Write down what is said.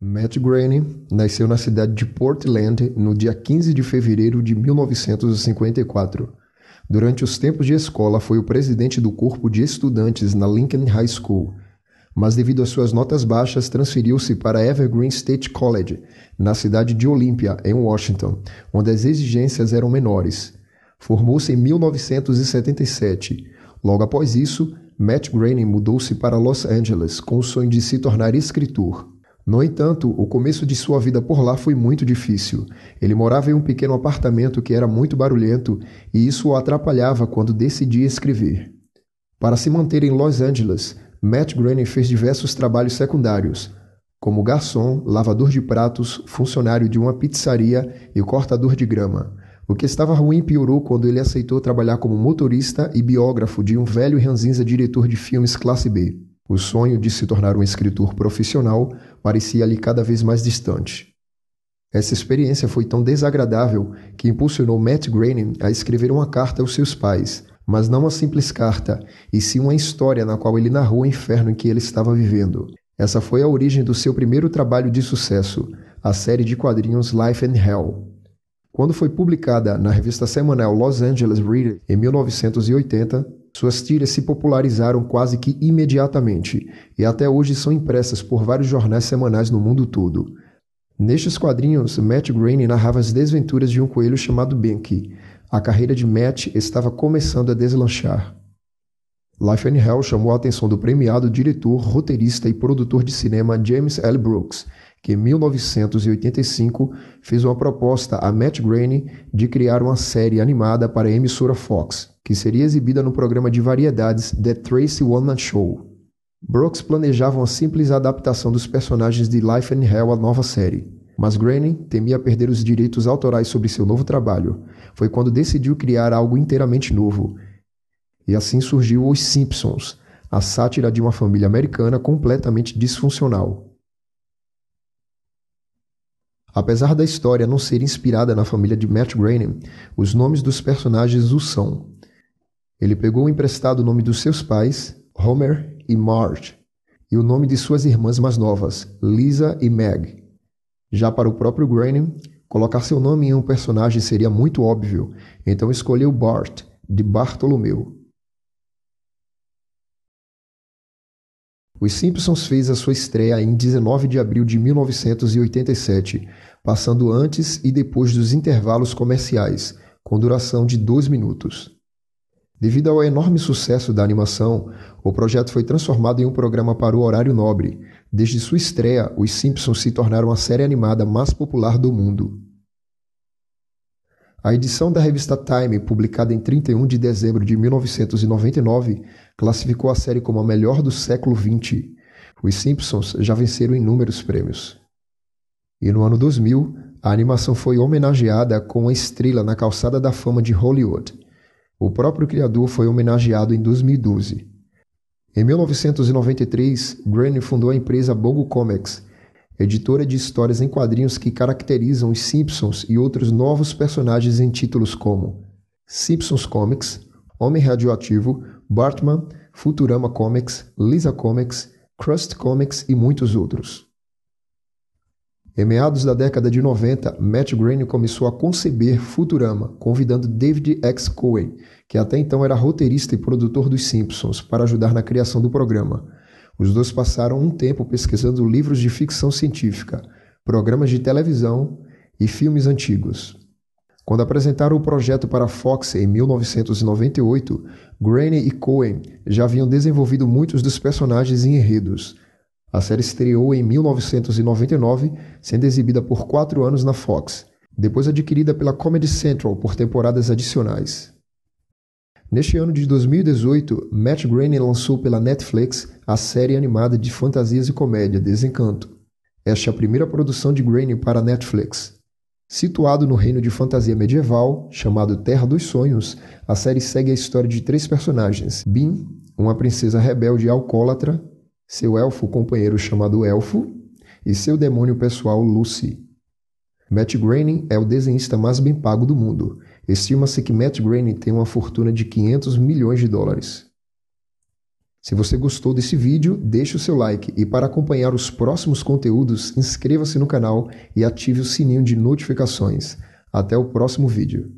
Matt Groening nasceu na cidade de Portland no dia 15 de fevereiro de 1954. Durante os tempos de escola, foi o presidente do corpo de estudantes na Lincoln High School, mas devido às suas notas baixas, transferiu-se para Evergreen State College, na cidade de Olympia, em Washington, onde as exigências eram menores. Formou-se em 1977. Logo após isso, Matt Groening mudou-se para Los Angeles com o sonho de se tornar escritor. No entanto, o começo de sua vida por lá foi muito difícil. Ele morava em um pequeno apartamento que era muito barulhento e isso o atrapalhava quando decidia escrever. Para se manter em Los Angeles, Matt Groening fez diversos trabalhos secundários, como garçom, lavador de pratos, funcionário de uma pizzaria e cortador de grama. O que estava ruim piorou quando ele aceitou trabalhar como motorista e biógrafo de um velho ranzinza diretor de filmes classe B. O sonho de se tornar um escritor profissional parecia-lhe cada vez mais distante. Essa experiência foi tão desagradável que impulsionou Matt Groening a escrever uma carta aos seus pais, mas não uma simples carta, e sim uma história na qual ele narrou o inferno em que ele estava vivendo. Essa foi a origem do seu primeiro trabalho de sucesso, a série de quadrinhos Life and Hell. Quando foi publicada na revista semanal Los Angeles Reader em 1980, suas tiras se popularizaram quase que imediatamente e até hoje são impressas por vários jornais semanais no mundo todo. Nestes quadrinhos, Matt Groening narrava as desventuras de um coelho chamado Benki. A carreira de Matt estava começando a deslanchar. Life and Hell chamou a atenção do premiado diretor, roteirista e produtor de cinema James L. Brooks, que em 1985 fez uma proposta a Matt Groening de criar uma série animada para a emissora Fox que seria exibida no programa de variedades The Tracy Ullman Show. Brooks planejava uma simples adaptação dos personagens de Life and Hell à nova série, mas Groening temia perder os direitos autorais sobre seu novo trabalho. Foi quando decidiu criar algo inteiramente novo. E assim surgiu Os Simpsons, a sátira de uma família americana completamente disfuncional. Apesar da história não ser inspirada na família de Matt Groening, os nomes dos personagens o são. Ele pegou emprestado o nome dos seus pais, Homer e Marge, e o nome de suas irmãs mais novas, Lisa e Meg. Já para o próprio Granny, colocar seu nome em um personagem seria muito óbvio, então escolheu Bart, de Bartolomeu. Os Simpsons fez a sua estreia em 19 de abril de 1987, passando antes e depois dos intervalos comerciais, com duração de dois minutos. Devido ao enorme sucesso da animação, o projeto foi transformado em um programa para o horário nobre. Desde sua estreia, Os Simpsons se tornaram a série animada mais popular do mundo. A edição da revista Time, publicada em 31 de dezembro de 1999, classificou a série como a melhor do século XX. Os Simpsons já venceram inúmeros prêmios. E no ano 2000, a animação foi homenageada com uma estrela na calçada da fama de Hollywood o próprio criador foi homenageado em 2012. Em 1993, Granny fundou a empresa Bongo Comics, editora de histórias em quadrinhos que caracterizam os Simpsons e outros novos personagens em títulos como Simpsons Comics, Homem Radioativo, Bartman, Futurama Comics, Lisa Comics, Crust Comics e muitos outros. Em meados da década de 90, Matt Groening começou a conceber Futurama, convidando David X. Cohen, que até então era roteirista e produtor dos Simpsons, para ajudar na criação do programa. Os dois passaram um tempo pesquisando livros de ficção científica, programas de televisão e filmes antigos. Quando apresentaram o projeto para a Fox em 1998, Groening e Cohen já haviam desenvolvido muitos dos personagens e enredos a série estreou em 1999, sendo exibida por quatro anos na Fox, depois adquirida pela Comedy Central por temporadas adicionais. Neste ano de 2018, Matt Groening lançou pela Netflix a série animada de fantasias e comédia Desencanto. Esta é a primeira produção de Groening para a Netflix. Situado no reino de fantasia medieval, chamado Terra dos Sonhos, a série segue a história de três personagens: Bean, uma princesa rebelde e alcoólatra, seu elfo companheiro chamado Elfo e seu demônio pessoal Lucy. Matt Groening é o desenhista mais bem pago do mundo. Estima-se que Matt Groening tem uma fortuna de 500 milhões de dólares. Se você gostou desse vídeo, deixe o seu like e para acompanhar os próximos conteúdos, inscreva-se no canal e ative o sininho de notificações. Até o próximo vídeo.